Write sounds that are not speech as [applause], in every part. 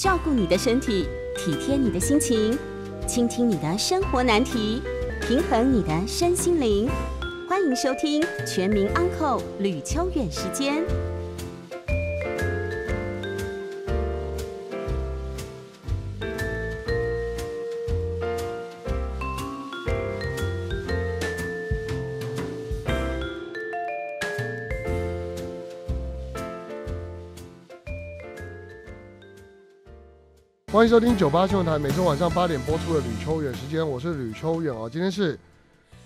照顾你的身体，体贴你的心情，倾听你的生活难题，平衡你的身心灵。欢迎收听《全民安扣吕秋远时间。欢迎收听九八新闻台，每周晚上八点播出的吕秋远时间，我是吕秋远哦。今天是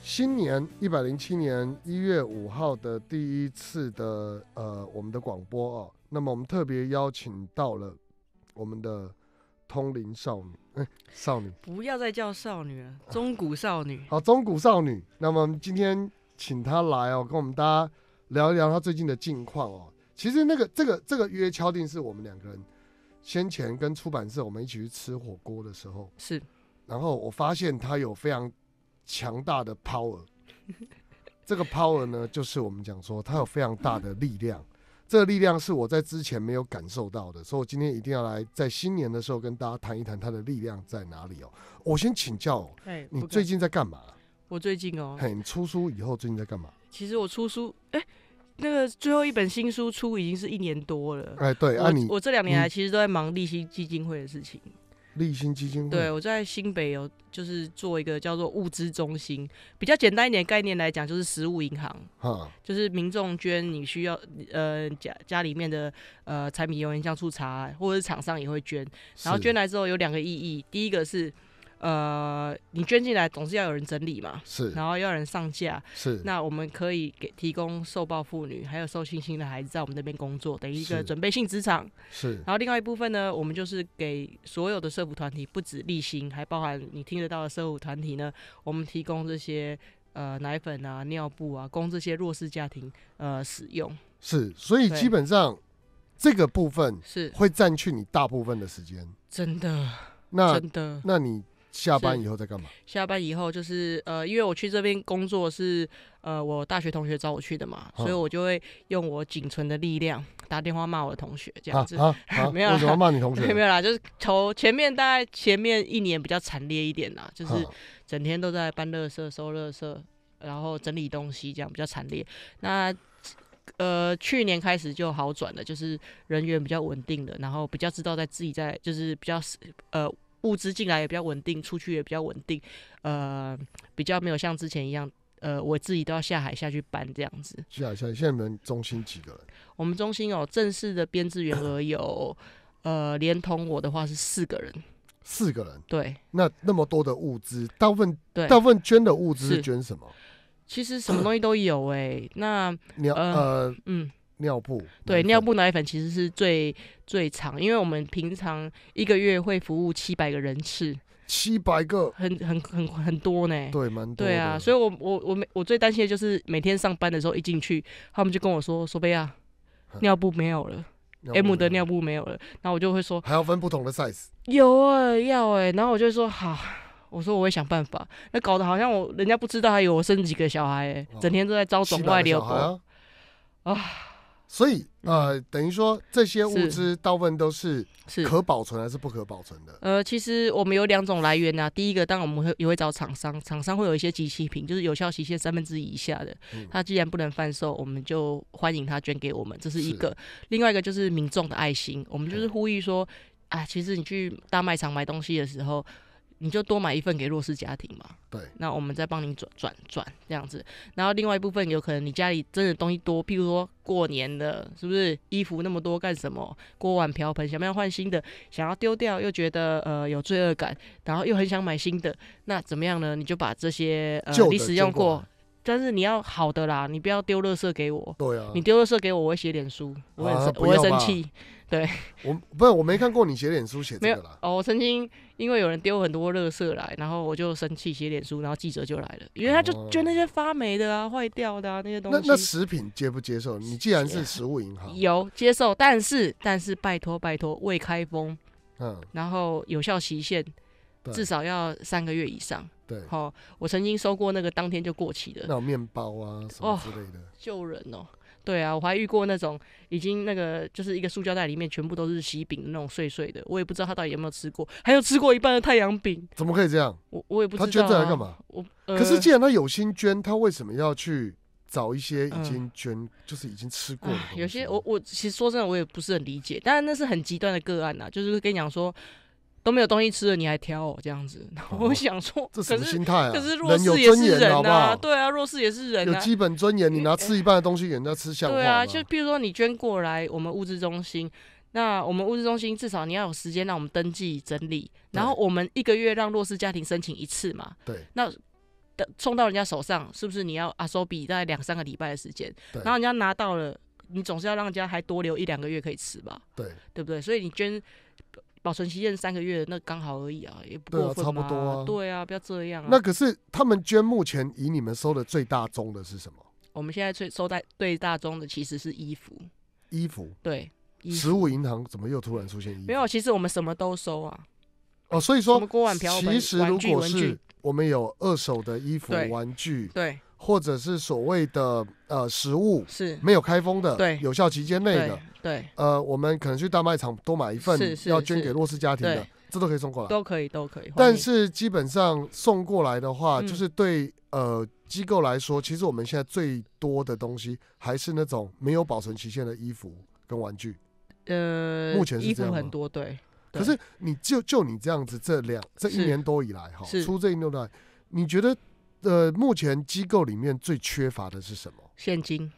新年一百零七年一月五号的第一次的呃我们的广播哦。那么我们特别邀请到了我们的通灵少女，哎，少女，不要再叫少女了，中古少女。好，中古少女。那么今天请她来哦，跟我们大家聊一聊她最近的近况哦。其实那个这个这个约敲定是我们两个人。先前跟出版社我们一起去吃火锅的时候，是，然后我发现他有非常强大的 power，[laughs] 这个 power 呢，就是我们讲说他有非常大的力量，这个力量是我在之前没有感受到的，所以我今天一定要来在新年的时候跟大家谈一谈他的力量在哪里哦。我先请教，哎，你最近在干嘛？我最近哦，很出书以后最近在干嘛？其实我出书，哎。那个最后一本新书出已经是一年多了。哎，对，啊，我这两年来其实都在忙立新基金会的事情。立新基金会，对我在新北有就是做一个叫做物资中心，比较简单一点概念来讲，就是实物银行。就是民众捐你需要，呃，家家里面的呃柴米油盐酱醋茶，或者是厂商也会捐，然后捐来之后有两个意义，第一个是。呃，你捐进来总是要有人整理嘛，是，然后要有人上架，是。那我们可以给提供受暴妇女，还有受性侵的孩子，在我们那边工作，等于一个准备性职场，是。然后另外一部分呢，我们就是给所有的社服团体，不止立新，还包含你听得到的社服团体呢，我们提供这些呃奶粉啊、尿布啊，供这些弱势家庭呃使用。是，所以基本上这个部分是会占据你大部分的时间，真的。那真的，那你。下班以后在干嘛？下班以后就是呃，因为我去这边工作是呃，我大学同学找我去的嘛，所以我就会用我仅存的力量打电话骂我的同学这样子。啊啊，[laughs] 没有了。我骂你同学。[laughs] 没有啦，就是头前面大概前面一年比较惨烈一点啦，就是整天都在搬乐色、收乐色，然后整理东西这样比较惨烈。那呃，去年开始就好转了，就是人员比较稳定了，然后比较知道在自己在就是比较呃。物资进来也比较稳定，出去也比较稳定，呃，比较没有像之前一样，呃，我自己都要下海下去搬这样子。海下去，现在你们中心几个人？我们中心哦，正式的编制员额有，呃，连同我的话是四个人。四个人，对。那那么多的物资，大分对大部分捐的物资是捐什么？其实什么东西都有哎，那你要呃嗯。尿布对尿布奶粉其实是最最长，因为我们平常一个月会服务七百个人次，七百个很很很很多呢。对，蛮对啊。所以我我我每我最担心的就是每天上班的时候一进去，他们就跟我说：“索菲亚尿布没有了，M 的尿布没有了。”然后我就会说：“还要分不同的 size？” 有啊，要哎。然后我就说：“好，我说我会想办法。”那搞得好像我人家不知道还有我生几个小孩，整天都在招转怪来尿啊。所以，呃，等于说这些物资大部分都是是可保存还是不可保存的？呃，其实我们有两种来源啊。第一个，当然我们会也会找厂商，厂商会有一些机器品，就是有效期限三分之一以下的，它既然不能贩售，我们就欢迎他捐给我们，这是一个。另外一个就是民众的爱心，我们就是呼吁说，啊，其实你去大卖场买东西的时候。你就多买一份给弱势家庭嘛，对，那我们再帮你转转转这样子，然后另外一部分有可能你家里真的东西多，譬如说过年了，是不是衣服那么多干什么？锅碗瓢盆，想不想换新的，想要丢掉又觉得呃有罪恶感，然后又很想买新的，那怎么样呢？你就把这些呃你使用过。但是你要好的啦，你不要丢垃色给我。对啊，你丢垃色给我，我会写脸书，我会我会生气。对我不是我没看过你写脸书写这个啦。哦，我曾经因为有人丢很多垃色来，然后我就生气写脸书，然后记者就来了，因为他就捐那些发霉的啊、坏掉的啊那些东西。那那食品接不接受？你既然是食物银行，有接受，但是但是拜托拜托未开封，嗯，然后有效期限至少要三个月以上。对，好，我曾经收过那个当天就过期的那种面包啊，什么之类的，救人哦。对啊，我还遇过那种已经那个，就是一个塑胶袋里面全部都是西饼那种碎碎的，我也不知道他到底有没有吃过，还有吃过一半的太阳饼，怎么可以这样？我我也不知道、他捐这来干嘛。我，可是既然他有心捐，他为什么要去找一些已经捐，就是已经吃过的？有些我我其实说真的，我也不是很理解，但是那是很极端的个案呐，就是跟你讲说。都没有东西吃了，你还挑哦？这样子 [laughs] 我想说，这什么心态啊？可是弱势也是人，啊好？对啊，弱势也是人，有基本尊严，你拿吃一半的东西，给人家吃下。对啊，就比如说你捐过来我们物资中心，那我们物资中心至少你要有时间让我们登记整理，然后我们一个月让弱势家庭申请一次嘛。对，那送到人家手上是不是你要阿收比大概两三个礼拜的时间？然后人家拿到了，你总是要让人家还多留一两个月可以吃吧？对，对不对？所以你捐。保存期限三个月，那刚好而已啊，也不过分对啊，差不多啊。对啊，不要这样啊。那可是他们捐目前以你们收的最大宗的是什么？我们现在最收在最大宗的其实是衣服。衣服？对。食物银行怎么又突然出现？没有，其实我们什么都收啊。哦，所以说。锅碗瓢果是我们有二手的衣服、玩具。对。或者是所谓的呃食物是没有开封的，对，有效期间内的，对，呃，我们可能去大卖场多买一份，要捐给弱势家庭的，这都可以送过来，都可以都可以。但是基本上送过来的话，就是对呃机构来说，其实我们现在最多的东西还是那种没有保存期限的衣服跟玩具，呃，目前是这样很多，对。可是你就就你这样子这两这一年多以来哈，出这一六来，你觉得？呃，目前机构里面最缺乏的是什么？现金，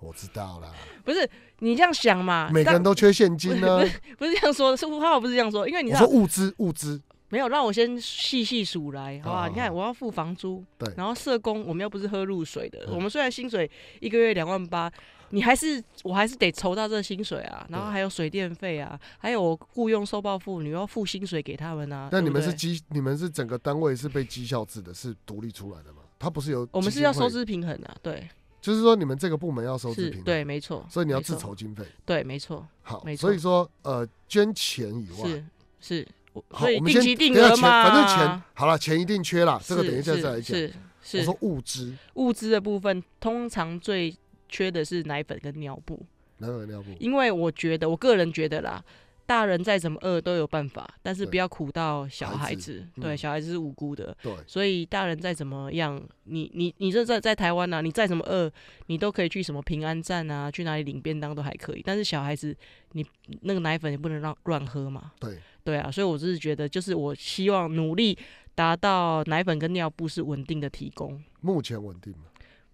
我知道啦，不是你这样想嘛？每个人都缺现金呢？不是这样说的，是苏浩不是这样说，因为你说物资物资没有，让我先细细数来，好不好？你看，我要付房租，对，然后社工，我们又不是喝露水的，我们虽然薪水一个月两万八。你还是，我还是得筹到这薪水啊，然后还有水电费啊，还有我雇佣受暴妇女，要付薪水给他们啊。那你们是绩，你们是整个单位是被绩效制的，是独立出来的吗？他不是有？我们是要收支平衡的，对。就是说你们这个部门要收支平，衡，对，没错。所以你要自筹经费，对，没错。好，所以说，呃，捐钱以外是是，所我们先定额嘛，反正钱好了，钱一定缺了，这个等一下再讲。是，我说物资，物资的部分通常最。缺的是奶粉跟尿布，奶粉尿布。因为我觉得，我个人觉得啦，大人再怎么饿都有办法，但是不要苦到小孩子。对，小孩子是无辜的。对，所以大人再怎么样，你你你这在在台湾呢，你再怎么饿，你都可以去什么平安站啊，去哪里领便当都还可以。但是小孩子，你那个奶粉也不能让乱喝嘛。对，对啊，所以我就是觉得，就是我希望努力达到奶粉跟尿布是稳定的提供。目前稳定吗？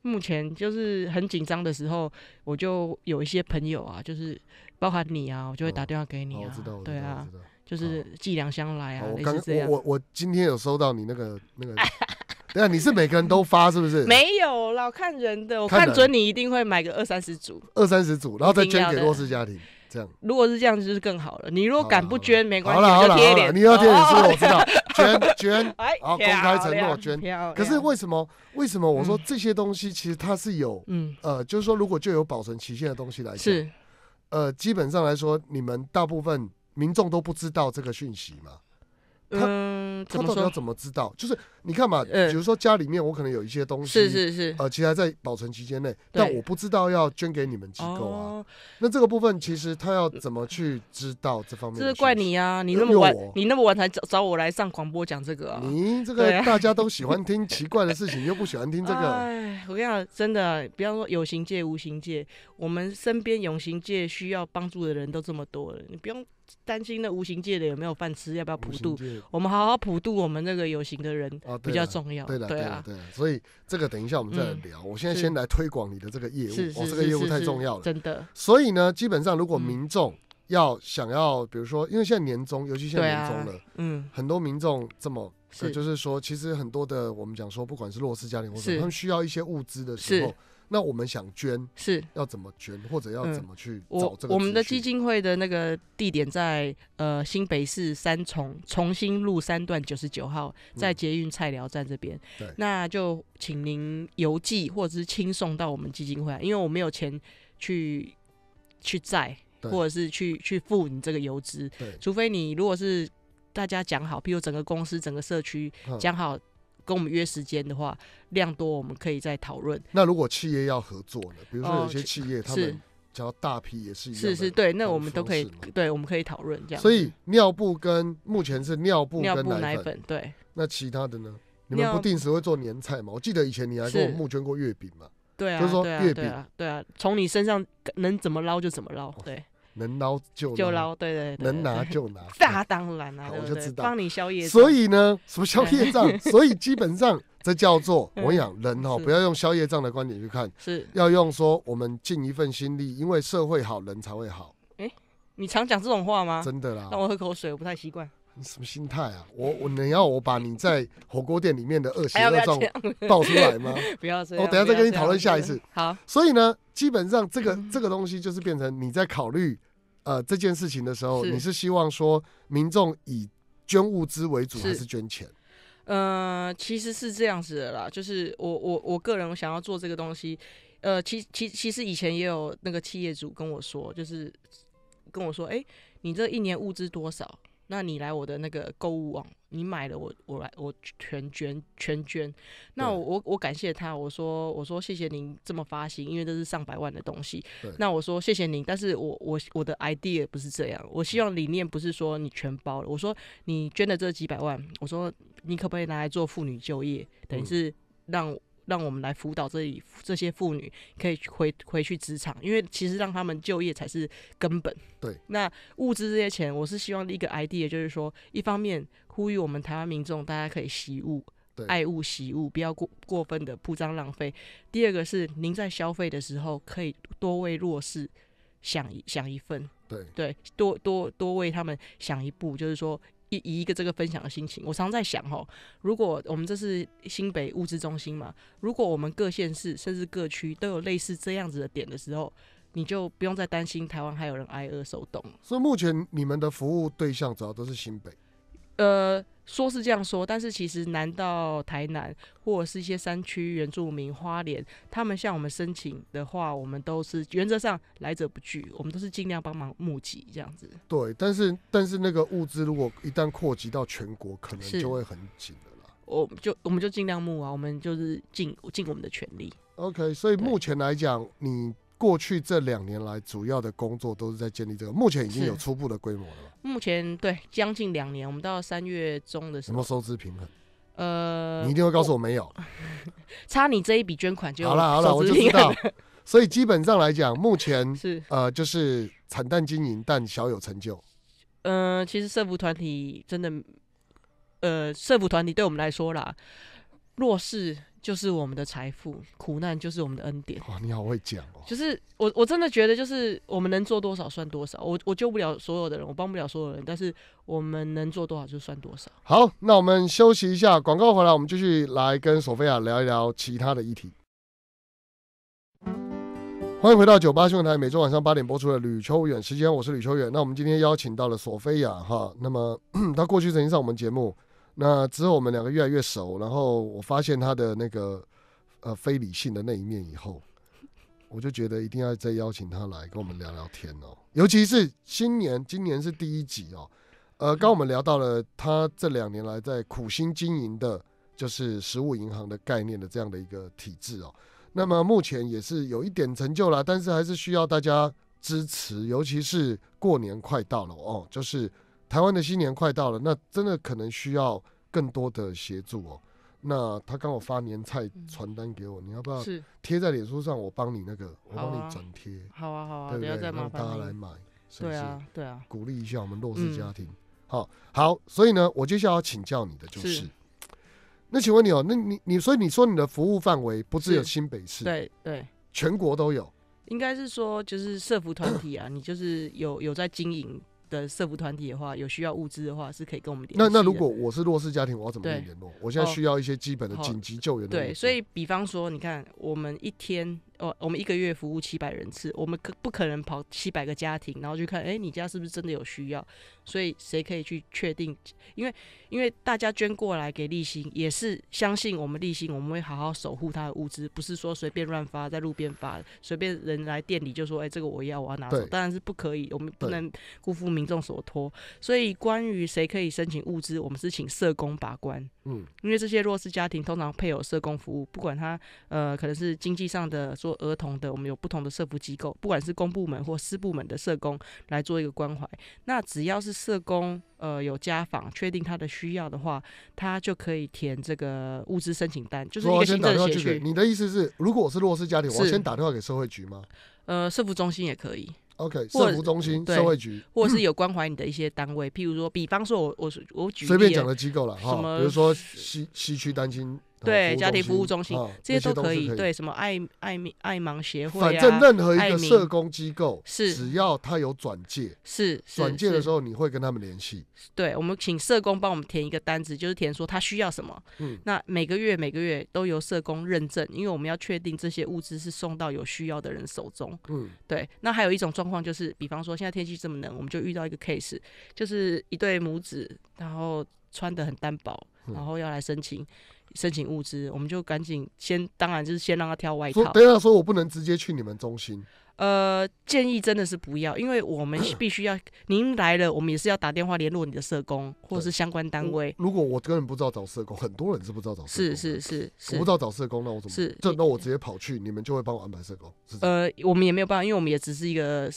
目前就是很紧张的时候，我就有一些朋友啊，就是包含你啊，我就会打电话给你啊，对啊，就是寄两箱来啊，类似这样。我 [laughs] 我今天有收到你那个那个，对啊，你是每个人都发是不是？没有老看人的，我看准你一定会买个二三十组，二三十组，然后再捐给弱势家庭。如果是这样，就是更好了。你如果敢不捐，没关系，好了好了好了，你要贴脸是我知道，捐 [laughs] 捐，[laughs] 好公开承诺捐。可是为什么？为什么我说这些东西其实它是有，嗯呃，就是说如果就有保存期限的东西来讲，是呃，基本上来说，你们大部分民众都不知道这个讯息吗？他他要怎么知道？就是你看嘛，比如说家里面我可能有一些东西，是是是，呃，其他在保存期间内，但我不知道要捐给你们机构啊。那这个部分其实他要怎么去知道这方面？这是怪你啊！你那么晚，你那么晚才找找我来上广播讲这个啊！你 [laughs] 这个大家都喜欢 [laughs] 听奇怪的事情，又不喜欢听这个。哎，我跟你讲，真的，比方说有形界、无形界，我们身边有形界需要帮助的人都这么多了，你不用。担心那无形界的有没有饭吃，要不要普渡？我们好好普渡我们那个有形的人，比较重要。对的，对啊，对。所以这个等一下我们再聊。我现在先来推广你的这个业务，哦、这个业务太重要了，真的。所以呢，基本上如果民众要想要，比如说，因为现在年终，尤其现在年终了，嗯，很多民众这么，就是说，其实很多的我们讲说，不管是弱势家庭或者他们需要一些物资的时候。那我们想捐，是要怎么捐，或者要怎么去找这个？我们的基金会的那个地点在呃新北市三重重新路三段九十九号，在捷运菜鸟站这边。对，那就请您邮寄或者是轻送到我们基金会，因为我没有钱去去债，或者是去去付你这个邮资，除非你如果是大家讲好，比如整个公司、整个社区讲好。跟我们约时间的话，量多我们可以再讨论。那如果企业要合作呢？比如说有些企业他们只要大批，也是是是对，那我们都可以，对我们可以讨论这样。所以尿布跟目前是尿布跟奶粉对。那其他的呢？你们不定时会做年菜吗？我记得以前你还跟我募捐过月饼嘛？对啊，就是说月饼，对啊，从你身上能怎么捞就怎么捞，对。能捞就就捞，对对能拿就拿，那 [laughs] 当然了，我就知道帮你消夜所以呢，什么消夜账？[laughs] 所以基本上这叫做我讲人哈，不要用消夜账的观点去看，是要用说我们尽一份心力，因为社会好，人才会好。哎，你常讲这种话吗？真的啦，让我喝口水，我不太习惯。你什么心态啊？我我能要我把你在火锅店里面的恶习恶状爆出来吗？[laughs] 不要这样，我等下再跟你讨论下一次。好，所以呢，基本上这个这个东西就是变成你在考虑呃这件事情的时候，你是希望说民众以捐物资为主还是捐钱？呃，其实是这样子的啦，就是我我我个人我想要做这个东西，呃，其其其实以前也有那个企业主跟我说，就是跟我说，哎，你这一年物资多少？那你来我的那个购物网，你买了我，我来我全捐全捐。那我我我感谢他，我说我说谢谢您这么发心，因为这是上百万的东西。那我说谢谢您，但是我我我的 idea 不是这样，我希望理念不是说你全包了。我说你捐的这几百万，我说你可不可以拿来做妇女就业？等于是让。让我们来辅导这里这些妇女可以回回去职场，因为其实让他们就业才是根本。对，那物资这些钱，我是希望一个 idea，就是说，一方面呼吁我们台湾民众，大家可以惜物、爱物、惜物，不要过过分的铺张浪费。第二个是，您在消费的时候可以多为弱势想一想一份。对对，多多多为他们想一步，就是说。以以一个这个分享的心情，我常常在想哦，如果我们这是新北物资中心嘛，如果我们各县市甚至各区都有类似这样子的点的时候，你就不用再担心台湾还有人挨饿受冻。所以目前你们的服务对象主要都是新北。呃。说是这样说，但是其实南到台南，或者是一些山区原住民花莲，他们向我们申请的话，我们都是原则上来者不拒，我们都是尽量帮忙募集这样子。对，但是但是那个物资如果一旦扩及到全国，可能就会很紧的啦。我就我们就尽量募啊，我们就是尽尽我们的全力。OK，所以目前来讲，你。过去这两年来，主要的工作都是在建立这个，目前已经有初步的规模了。目前对将近两年，我们到三月中的时候，什么收支平衡？呃，你一定会告诉我没有，[laughs] 差你这一笔捐款就好了。好了，我就知道。所以基本上来讲，目前 [laughs] 是呃，就是惨淡经营，但小有成就。嗯，其实社服团体真的，呃，社服团体对我们来说啦，弱势。就是我们的财富，苦难就是我们的恩典。哇，你好会讲哦！就是我，我真的觉得，就是我们能做多少算多少。我我救不了所有的人，我帮不了所有人，但是我们能做多少就算多少。好，那我们休息一下，广告回来，我们继续来跟索菲亚聊一聊其他的议题。欢迎回到九八新闻台，每周晚上八点播出的吕秋远时间，我是吕秋远。那我们今天邀请到了索菲亚哈，那么 [clears throat] 她过去曾经上我们节目。那之后我们两个越来越熟，然后我发现他的那个呃非理性的那一面以后，我就觉得一定要再邀请他来跟我们聊聊天哦。尤其是新年，今年是第一集哦。呃，刚我们聊到了他这两年来在苦心经营的，就是实物银行的概念的这样的一个体制哦。那么目前也是有一点成就了，但是还是需要大家支持，尤其是过年快到了哦，就是。台湾的新年快到了，那真的可能需要更多的协助哦。那他刚好发年菜传单给我，你要不要贴在脸书上？我帮你那个，我帮你转贴。好啊，好啊，对不对？让大家来买，对啊，对啊，鼓励一下我们弱势家庭。好好，所以呢，我接下来要请教你的就是，那请问你哦，那你你所以你说你的服务范围不只有新北市，对对，全国都有。应该是说，就是社服团体啊，你就是有有在经营。的社服团体的话，有需要物资的话，是可以跟我们联那那如果我是弱势家庭，我要怎么联络？我现在需要一些基本的紧急救援。对，所以比方说，你看我们一天。哦，我们一个月服务七百人次，我们可不可能跑七百个家庭，然后去看？哎，你家是不是真的有需要？所以谁可以去确定？因为因为大家捐过来给立新，也是相信我们立新，我们会好好守护他的物资，不是说随便乱发在路边发，随便人来店里就说：“哎，这个我要，我要拿走。”当然是不可以，我们不能辜负民众所托。所以关于谁可以申请物资，我们是请社工把关。嗯，因为这些弱势家庭通常配有社工服务，不管他呃，可能是经济上的。做儿童的，我们有不同的社服机构，不管是公部门或私部门的社工来做一个关怀。那只要是社工，呃，有家访确定他的需要的话，他就可以填这个物资申请单，就是一个填去。你的意思是，如果我是弱势家庭，我先打电话给社会局吗？呃，社服中心也可以。OK，社服中心、社会局，或者是有 [laughs] 关怀你的一些单位，譬如说，比方说我，我我举随便讲的机构了哈，比如说西西区单亲。对，家庭服务中心这些都可以。对，什么爱爱爱盲协会，反正任何一个社工机构，是只要他有转介，是转介的时候，你会跟他们联系。对，我们请社工帮我们填一个单子，就是填说他需要什么。嗯，那每个月每个月都由社工认证，因为我们要确定这些物资是送到有需要的人手中。嗯，对。那还有一种状况就是，比方说现在天气这么冷，我们就遇到一个 case，就是一对母子，然后穿的很单薄，然后要来申请。申请物资，我们就赶紧先，当然就是先让他挑外套。对等下，说我不能直接去你们中心。呃，建议真的是不要，因为我们 [coughs] 必须要您来了，我们也是要打电话联络你的社工或者是相关单位。如果我个人不知道找社工，很多人是不知道找。是是是，我不知道找社工，那我怎么？是，这那我直接跑去，你们就会帮我安排社工。呃，我们也没有办法，因为我们也只是一个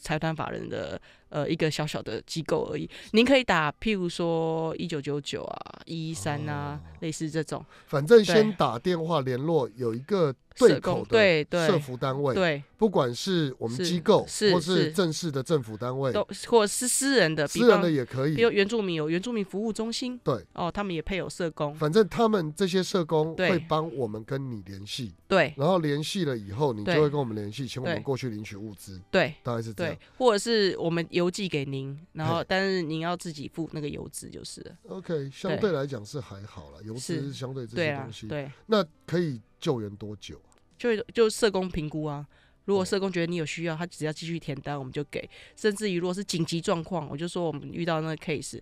财团法人的。呃，一个小小的机构而已。您可以打，譬如说一九九九啊，一一三啊，类似这种。反正先打电话联络有一个对口的社服单位，对，不管是我们机构，或是正式的政府单位，都或是私人的，私人的也可以，有原住民有原住民服务中心，对，哦，他们也配有社工。反正他们这些社工会帮我们跟你联系，对，然后联系了以后，你就会跟我们联系，请我们过去领取物资，对，大概是这样，或者是我们。邮寄给您，然后但是您要自己付那个邮资就是。OK，相对来讲是还好了，邮资是相对这些东西。对，那可以救援多久啊？就就社工评估啊，如果社工觉得你有需要，他只要继续填单，我们就给。甚至于如果是紧急状况，我就说我们遇到那个 case，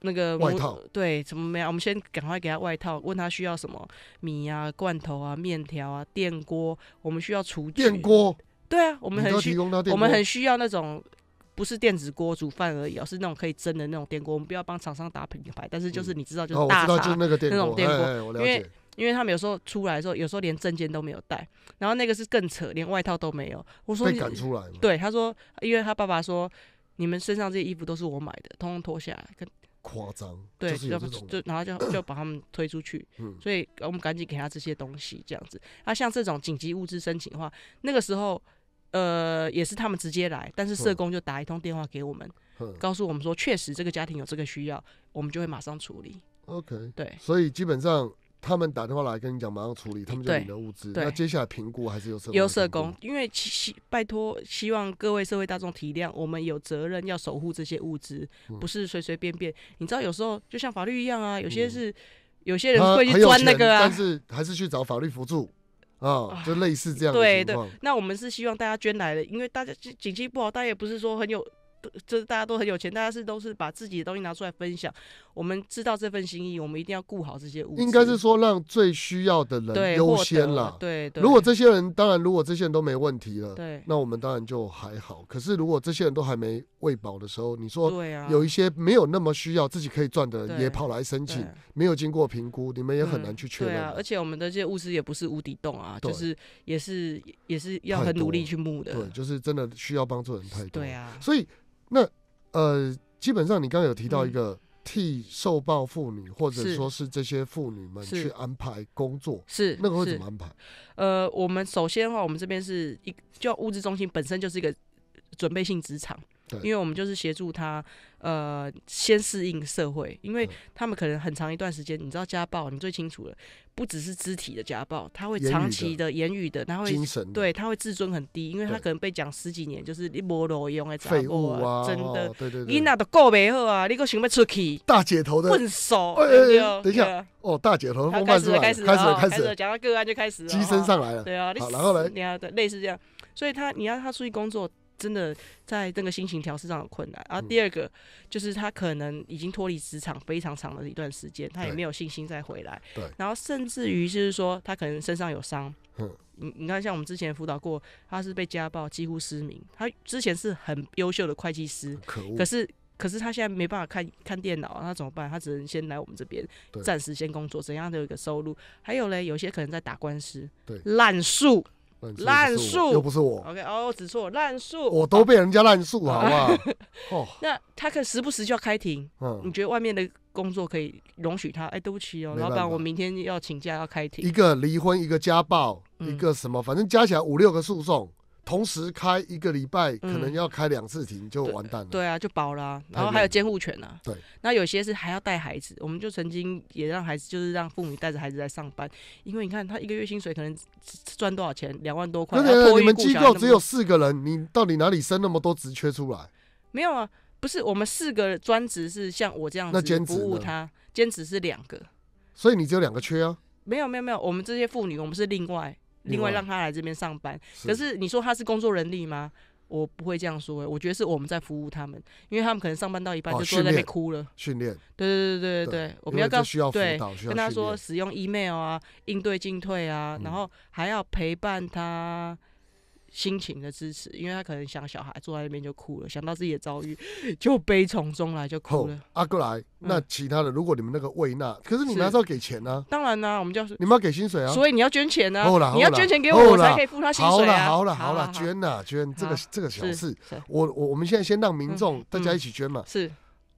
那个外套，对，怎么没有？我们先赶快给他外套，问他需要什么米啊、罐头啊、面条啊、电锅，我们需要厨具。电锅？对啊，我们很需要，我们很需要那种。不是电子锅煮饭而已，而是那种可以蒸的那种电锅。我们不要帮厂商打品牌，但是就是你知道，就是大傻，那种电锅。因为因为他们有时候出来的时候，有时候连证件都没有带，然后那个是更扯，连外套都没有。我说被赶出来吗？对，他说，因为他爸爸说，你们身上这些衣服都是我买的，通通脱下来。夸张。对，就就然后就 [clears throat] 就把他们推出去。嗯。所以我们赶紧给他这些东西，这样子。那像这种紧急物资申请的话，那个时候。呃，也是他们直接来，但是社工就打一通电话给我们，告诉我们说，确实这个家庭有这个需要，我们就会马上处理。OK，对，所以基本上他们打电话来跟你讲马上处理，他们就你的物资。那接下来评估还是由社由社工，因为拜托，希望各位社会大众体谅，我们有责任要守护这些物资，不是随随便便。你知道，有时候就像法律一样啊，有些是有些人会去钻那个，啊，但是还是去找法律辅助。啊，就类似这样对对，那我们是希望大家捐来的，因为大家经济不好，大家也不是说很有。就是大家都很有钱，大家是都是把自己的东西拿出来分享。我们知道这份心意，我们一定要顾好这些物应该是说让最需要的人优先啦。对对。如果这些人，当然如果这些人都没问题了，对，那我们当然就还好。可是如果这些人都还没喂饱的时候，你说对啊，有一些没有那么需要，自己可以赚的也跑来申请，没有经过评估，你们也很难去确认。而且我们的这些物资也不是无底洞啊，就是也是也是要很努力去募的。对，就是真的需要帮助的人太多。对啊，所以。那，呃，基本上你刚刚有提到一个替受暴妇女，或者说是这些妇女们去安排工作，是那个会怎么安排？呃，我们首先的话，我们这边是一就物资中心，本身就是一个准备性职场。因为我们就是协助他，呃，先适应社会，因为他们可能很长一段时间，你知道家暴，你最清楚了，不只是肢体的家暴，他会长期的言语的，他会，对，他会自尊很低，因为他可能被讲十几年，就是你窝罗用在杂物啊，真的，你那都过未好啊，你搁想要出去？大姐头的混手，哎哎，等一下，哦，大姐头，我们开始，开始，开始，讲到个案就开始，机身上来了，对啊，好，然后来，对，类似这样，所以他，你要他出去工作。真的在那个心情调试上有困难。然后第二个就是他可能已经脱离职场非常长的一段时间，他也没有信心再回来。对。然后甚至于就是说他可能身上有伤。嗯。你你看像我们之前辅导过，他是被家暴几乎失明，他之前是很优秀的会计师。可可是可是他现在没办法看看电脑那怎么办？他只能先来我们这边，暂时先工作，怎样都有一个收入。还有嘞，有些可能在打官司。对。烂树。滥诉又不是我，OK 哦，只说我滥诉，我都被人家滥诉，[laughs] 好不好？[laughs] 哦，那他可时不时就要开庭，嗯，你觉得外面的工作可以容许他？哎，对不起哦，老板，我明天要请假要开庭。一个离婚，一个家暴，一个什么，反正加起来五六个诉讼。同时开一个礼拜，可能要开两次庭就完蛋了。对啊，就饱了。然后还有监护权啊。对。那有些是还要带孩子，我们就曾经也让孩子，就是让妇女带着孩子来上班，因为你看他一个月薪水可能赚多少钱，两万多块。对对对，你们机构只有四个人，你到底哪里生那么多职缺出来？没有啊，不是我们四个专职是像我这样子服务他，兼职是两个。所以你只有两个缺啊？没有没有没有，我们这些妇女，我们是另外。另外让他来这边上班，可是你说他是工作人力吗？我不会这样说我觉得是我们在服务他们，因为他们可能上班到一半就说在那哭了。训练。对对对对对对，我们要告诉对，跟他说使用 email 啊，应对进退啊，然后还要陪伴他。心情的支持，因为他可能想小孩坐在那边就哭了，想到自己的遭遇就悲从中来就哭了。阿哥来，那其他的如果你们那个魏娜，可是你们还是要给钱呢？当然啦，我们就是你们要给薪水啊，所以你要捐钱啊。好了，好了，好了，好了，捐啊捐，这个这个小事，我我我们现在先让民众大家一起捐嘛。是，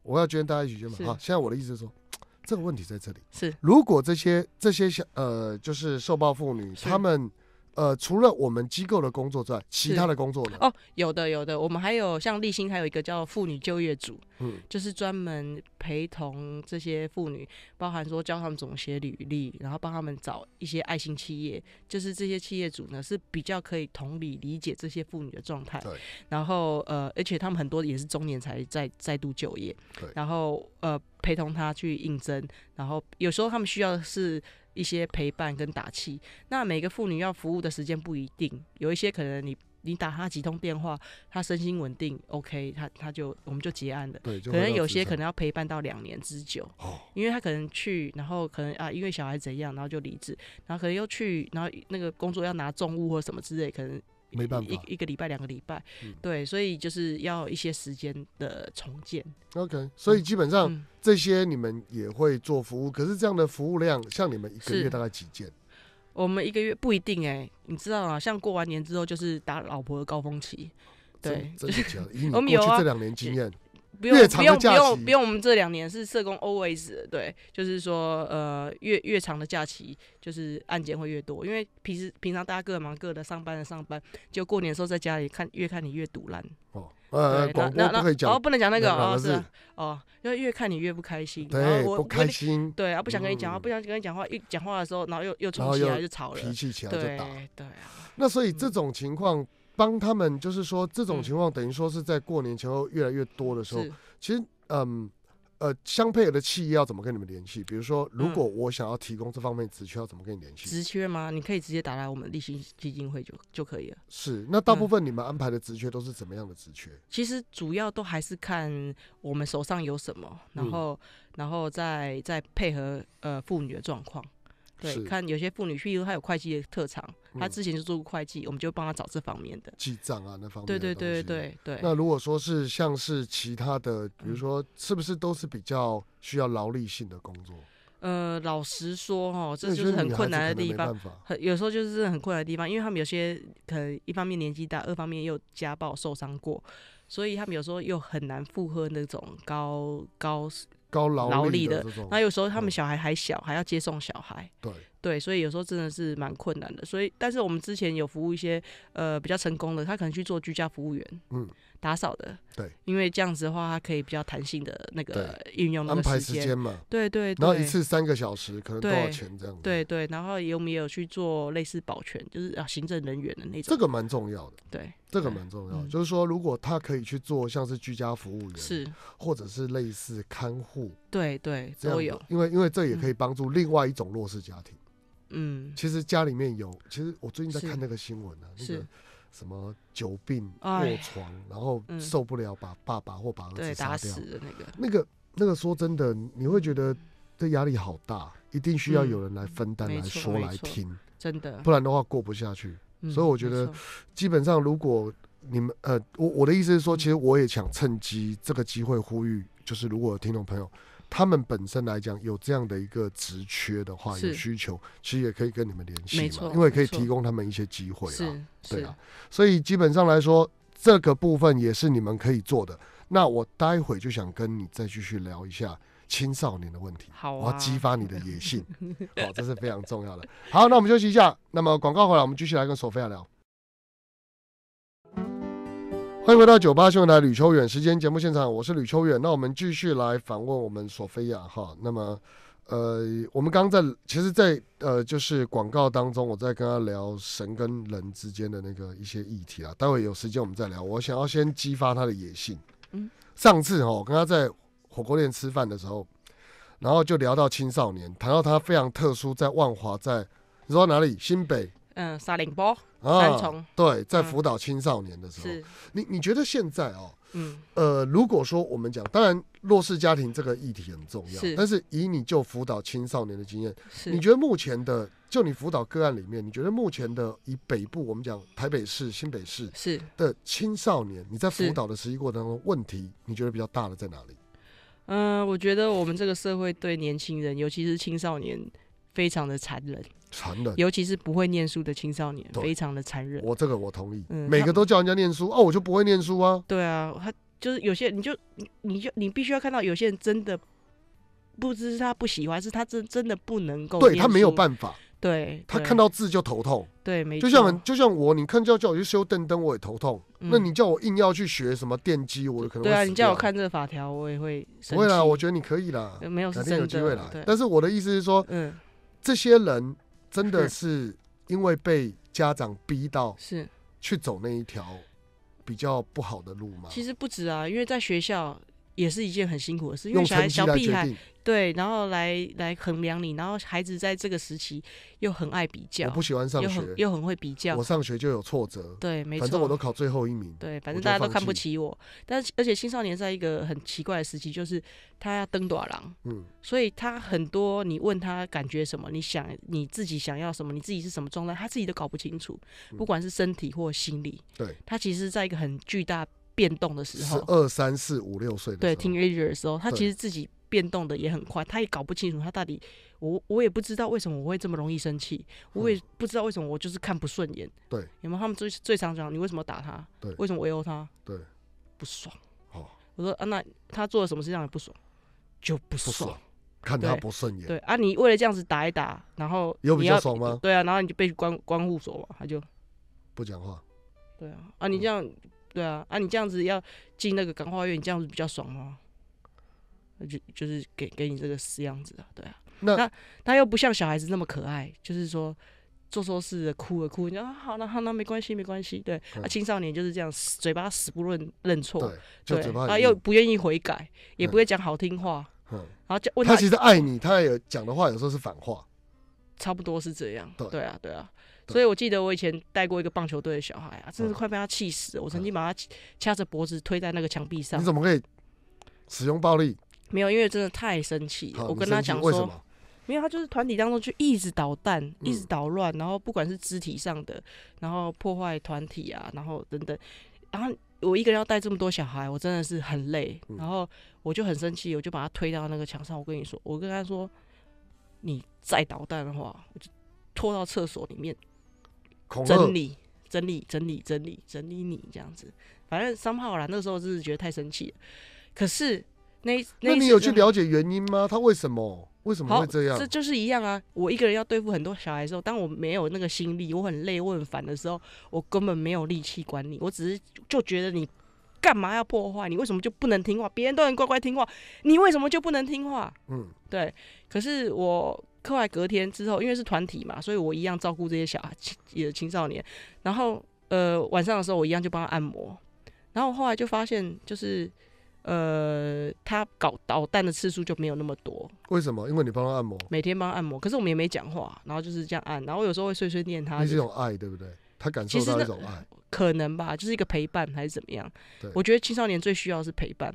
我要捐，大家一起捐嘛。好，现在我的意思是说，[tsk] 这个问题在这里是，如果这些这些小呃，就是受暴妇女，他们。呃，除了我们机构的工作之外，其他的工作呢？哦，有的，有的。我们还有像立新，还有一个叫妇女就业组，嗯，就是专门陪同这些妇女，包含说教他们总协履历，然后帮他们找一些爱心企业，就是这些企业主呢是比较可以同理理解这些妇女的状态。对。然后呃，而且他们很多也是中年才再再度就业。对。然后呃，陪同他去应征，然后有时候他们需要的是。一些陪伴跟打气，那每个妇女要服务的时间不一定，有一些可能你你打她几通电话，她身心稳定，OK，她她就我们就结案了。对，可能有些可能要陪伴到两年之久，因为她可能去，然后可能啊因为小孩怎样，然后就离职，然后可能又去，然后那个工作要拿重物或什么之类，可能。没办法，一一个礼拜两个礼拜，对，所以就是要一些时间的重建。OK，所以基本上这些你们也会做服务，可是这样的服务量，像你们一个月大概几件？我们一个月不一定哎，你知道啊，像过完年之后就是打老婆的高峰期，对，[laughs] 我们有过去这两年经验。不用不用不用不用，我们这两年是社工 always 对，就是说呃越越长的假期就是案件会越多，因为平时平常大家各忙各的，上班的上班，就过年的时候在家里看越看你越堵烂哦，呃，那那然哦，不能讲那个哦，是哦，因为越看你越不开心，对不开心，对啊不想跟你讲话，不想跟你讲话，一讲话的时候然后又又冲起来就吵了，脾气起来就打，对啊。那所以这种情况。帮他们，就是说这种情况等于说是在过年前后越来越多的时候，其实嗯呃，相配合的企业要怎么跟你们联系？比如说，如果我想要提供这方面只缺，要怎么跟你联系？直缺吗？你可以直接打来我们立新基金会就就可以了。是，那大部分你们安排的职缺都是怎么样的职缺？其实主要都还是看我们手上有什么，然后然后再再配合呃妇女的状况。对，看有些妇女，譬如说她有会计的特长，她之前就做过会计，我们就帮她找这方面的记账啊，那方面。对对对对对对。那如果说是像是其他的，比如说，是不是都是比较需要劳力性的工作？呃，老实说哦，这就是很困难的地方。很有时候就是很困难的地方，因为他们有些可能一方面年纪大，二方面又家暴受伤过，所以他们有时候又很难负荷那种高高。高劳力的，那有时候他们小孩还小，还要接送小孩。对。对，所以有时候真的是蛮困难的。所以，但是我们之前有服务一些呃比较成功的，他可能去做居家服务员，嗯，打扫的，对，因为这样子的话，他可以比较弹性的那个运用安排时间嘛，对对。然后一次三个小时，可能多少钱这样子？对对。然后有没有去做类似保全，就是啊行政人员的那种？这个蛮重要的，对，这个蛮重要。就是说，如果他可以去做像是居家服务员，是，或者是类似看护，对对，都有。因为因为这也可以帮助另外一种弱势家庭。嗯，其实家里面有，其实我最近在看那个新闻呢，那个什么久病卧床，然后受不了把爸爸或把儿子杀死的那个，那个那个说真的，你会觉得这压力好大，一定需要有人来分担，来说来听，真的，不然的话过不下去。所以我觉得，基本上如果你们，呃，我我的意思是说，其实我也想趁机这个机会呼吁，就是如果听众朋友。他们本身来讲有这样的一个职缺的话，有需求，其实也可以跟你们联系嘛，因为可以提供他们一些机会。啊，对啊，所以基本上来说，这个部分也是你们可以做的。那我待会就想跟你再继续聊一下青少年的问题，好，我激发你的野性，好，这是非常重要的。好，那我们休息一下，那么广告回来，我们继续来跟索菲亚聊。欢迎回到九八新闻台，吕秋远，时间节目现场，我是吕秋远。那我们继续来访问我们索菲亚哈。那么，呃，我们刚在，其实，在呃，就是广告当中，我在跟他聊神跟人之间的那个一些议题啊。待会有时间我们再聊。我想要先激发他的野性。嗯，上次哈，我跟他在火锅店吃饭的时候，然后就聊到青少年，谈到他非常特殊，在万华，在你知道哪里？新北。嗯，沙林波三重对，在辅导青少年的时候，你你觉得现在哦，嗯，呃，如果说我们讲，当然弱势家庭这个议题很重要，是。但是以你就辅导青少年的经验，是。你觉得目前的，就你辅导个案里面，你觉得目前的以北部我们讲台北市、新北市是的青少年，你在辅导的实际过程当中，问题你觉得比较大的在哪里？嗯，我觉得我们这个社会对年轻人，尤其是青少年，非常的残忍。残忍，尤其是不会念书的青少年，非常的残忍。我这个我同意，每个都叫人家念书哦，我就不会念书啊。对啊，他就是有些你就你就你必须要看到有些人真的不知是他不喜欢，是他真真的不能够。对他没有办法。对，他看到字就头痛。对，就像就像我，你看叫叫我去修电灯，我也头痛。那你叫我硬要去学什么电机，我可能对啊。你叫我看这个法条，我也会不会啦？我觉得你可以啦，没有肯定有机会啦。但是我的意思是说，嗯，这些人。真的是因为被家长逼到是去走那一条比较不好的路吗？其实不止啊，因为在学校。也是一件很辛苦的事，因为小孩小屁孩对，然后来来衡量你，然后孩子在这个时期又很爱比较，我不喜欢上学，又很又很会比较，我上学就有挫折，对，没错，我都考最后一名，对，反正大家都看不起我，但是而且青少年在一个很奇怪的时期，就是他要登短廊，嗯，所以他很多你问他感觉什么，你想你自己想要什么，你自己是什么状态，他自己都搞不清楚，不管是身体或心理，对他其实在一个很巨大。变动的时候，二三四五六岁的对 teenager 的时候，他其实自己变动的也很快，他也搞不清楚他到底，我我也不知道为什么我会这么容易生气，我也不知道为什么我就是看不顺眼。对，有没有？他们最最常讲，你为什么打他？对，为什么围殴他？对，不爽。哦，我说啊，那他做了什么事让你不爽？就不爽。看他不顺眼。对啊，你为了这样子打一打，然后你比较爽吗？对啊，然后你就被关关护所嘛，他就不讲话。对啊，啊，你这样。对啊，啊你这样子要进那个感化院，你这样子比较爽吗？就就是给给你这个死样子啊，对啊。那他又不像小孩子那么可爱，就是说做错事哭啊哭，你说啊好那好那没关系没关系。对，啊青少年就是这样，嘴巴死不认认错，对啊他又不愿意悔改，也不会讲好听话。嗯，然后就问他，其实爱你，他有讲的话有时候是反话，差不多是这样。对对啊对啊。所以，我记得我以前带过一个棒球队的小孩啊，真是快被他气死。了。我曾经把他掐着脖子推在那个墙壁上。你怎么可以使用暴力？没有，因为真的太生气。我跟他讲说，没有，他就是团体当中就一直捣蛋，一直捣乱，然后不管是肢体上的，然后破坏团体啊，然后等等。然后我一个人要带这么多小孩，我真的是很累。然后我就很生气，我就把他推到那个墙上。我跟你说，我跟他说，你再捣蛋的话，我就拖到厕所里面。整理，整理，整理，整理，整理你这样子，反正三号啦，那时候真是觉得太生气。可是那那你有去了解原因吗？他为什么为什么会这样？这就是一样啊。我一个人要对付很多小孩的时候，当我没有那个心力，我很累，我很烦的时候，我根本没有力气管你。我只是就觉得你干嘛要破坏？你为什么就不能听话？别人都能乖乖听话，你为什么就不能听话？嗯，对。可是我。课外隔天之后，因为是团体嘛，所以我一样照顾这些小孩，也青少年。然后，呃，晚上的时候我一样就帮他按摩。然后我后来就发现，就是，呃，他搞捣蛋的次数就没有那么多。为什么？因为你帮他按摩，每天帮他按摩。可是我们也没讲话，然后就是这样按。然后有时候会碎碎念他。一种爱，对不对？他感受到一种爱。可能吧，就是一个陪伴还是怎么样？我觉得青少年最需要的是陪伴。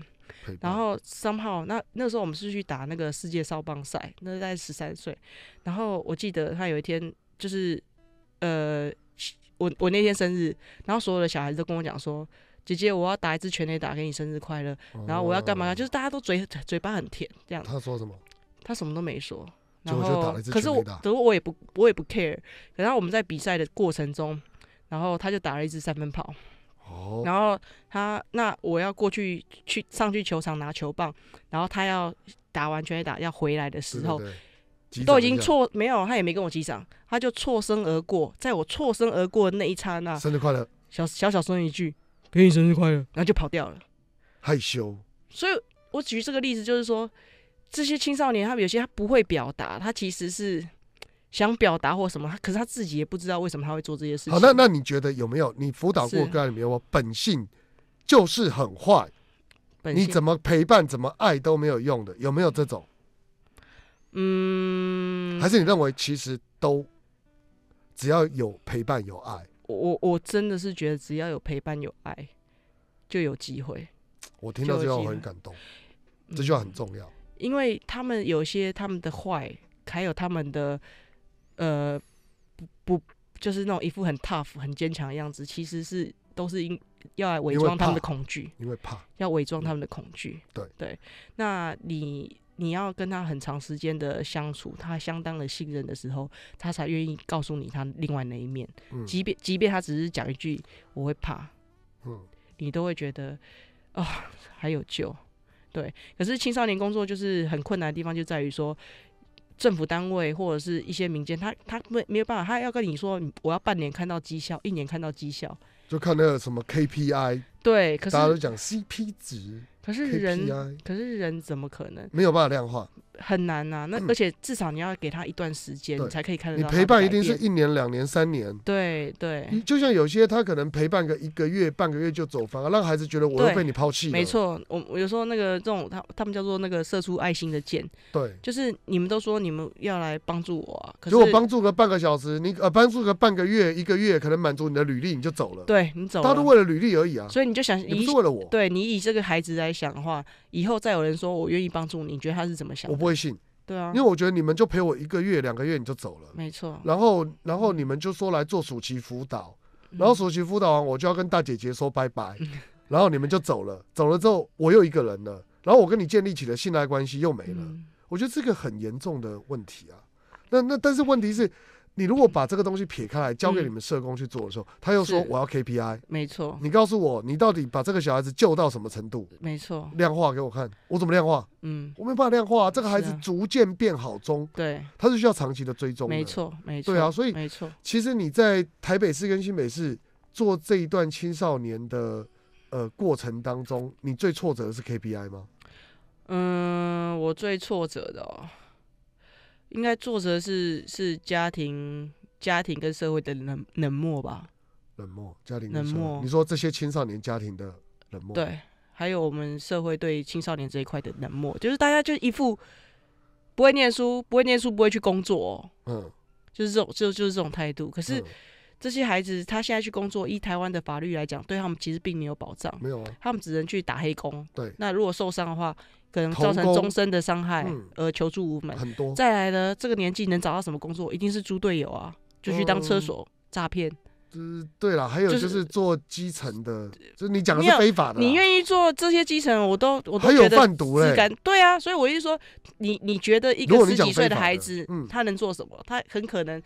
然后三 w 那那时候我们是去打那个世界少棒赛，那在十三岁。然后我记得他有一天就是，呃，我我那天生日，然后所有的小孩子都跟我讲说：“姐姐，我要打一支全垒打给你生日快乐。”然后我要干嘛？就是大家都嘴嘴巴很甜，这样。他说什么？他什么都没说。然后，可是我，可是我也不，我也不 care。然后我们在比赛的过程中，然后他就打了一支三分炮。然后他那我要过去去上去球场拿球棒，然后他要打完全打要回来的时候，都已经错没有，他也没跟我击掌，他就错身而过，在我错身而过的那一刹那，生日快乐，小小小说一句，给你生日快乐，然后就跑掉了，害羞。所以我举这个例子就是说，这些青少年他们有些他不会表达，他其实是。想表达或什么，可是他自己也不知道为什么他会做这些事情。好，那那你觉得有没有你辅导过个案里面，我本性就是很坏，你怎么陪伴、怎么爱都没有用的，有没有这种？嗯，还是你认为其实都只要有陪伴、有爱，我我真的是觉得只要有陪伴、有爱就有机会。我听到这句话很感动，这句话很重要，因为他们有些他们的坏，还有他们的。呃，不不，就是那种一副很 tough 很坚强的样子，其实是都是因要来伪装他们的恐惧，因为怕，要伪装他们的恐惧。对对，那你你要跟他很长时间的相处，他相当的信任的时候，他才愿意告诉你他另外那一面。嗯，即便即便他只是讲一句我会怕，嗯，你都会觉得啊还有救。对，可是青少年工作就是很困难的地方，就在于说。政府单位或者是一些民间，他他没没有办法，他要跟你说，我要半年看到绩效，一年看到绩效，就看那个什么 KPI。对，可是大家都讲 CP 值。可是人，可是人怎么可能？没有办法量化，很难呐。那而且至少你要给他一段时间，你才可以看得到。你陪伴一定是一年、两年、三年。对对。就像有些他可能陪伴个一个月、半个月就走，反而让孩子觉得我又被你抛弃。没错，我我有时候那个这种，他他们叫做那个射出爱心的箭。对，就是你们都说你们要来帮助我，可是果帮助个半个小时，你呃帮助个半个月、一个月，可能满足你的履历你就走了。对你走，了。他都为了履历而已啊。所以你就想，你不是为了我，对你以这个孩子来。想的话，以后再有人说我愿意帮助你，你觉得他是怎么想？我不会信，对啊，因为我觉得你们就陪我一个月、两个月你就走了，没错。然后，然后你们就说来做暑期辅导，然后暑期辅导完我就要跟大姐姐说拜拜，然后你们就走了。走了之后我又一个人了，然后我跟你建立起了信赖关系又没了。我觉得这个很严重的问题啊。那那但是问题是。你如果把这个东西撇开来交给你们社工去做的时候，他又说我要 KPI，没错。你告诉我，你到底把这个小孩子救到什么程度？没错，量化给我看，我怎么量化？嗯，我没办法量化，这个孩子逐渐变好中，对，他是需要长期的追踪，没错，没错。对啊，所以没错，其实你在台北市跟新北市做这一段青少年的呃过程当中，你最挫折的是 KPI 吗？嗯，我最挫折的。应该作者是是家庭、家庭跟社会的冷冷漠吧？冷漠，家庭冷漠。你说这些青少年家庭的冷漠？对，还有我们社会对青少年这一块的冷漠，就是大家就一副不会念书、不会念书、不会去工作。嗯，就是这种就就是这种态度。可是这些孩子他现在去工作，依台湾的法律来讲，对他们其实并没有保障，没有啊，他们只能去打黑工。对，那如果受伤的话。可能造成终身的伤害，而求助无门。很多。再来呢，这个年纪能找到什么工作，一定是猪队友啊，就去当厕所诈骗。是对了，还有就是做基层的，就你讲的是非法的。你愿意做这些基层，我都我。都觉贩毒嘞。对啊，所以我一直说，你你觉得一个十几岁的孩子，他能做什么？他很可能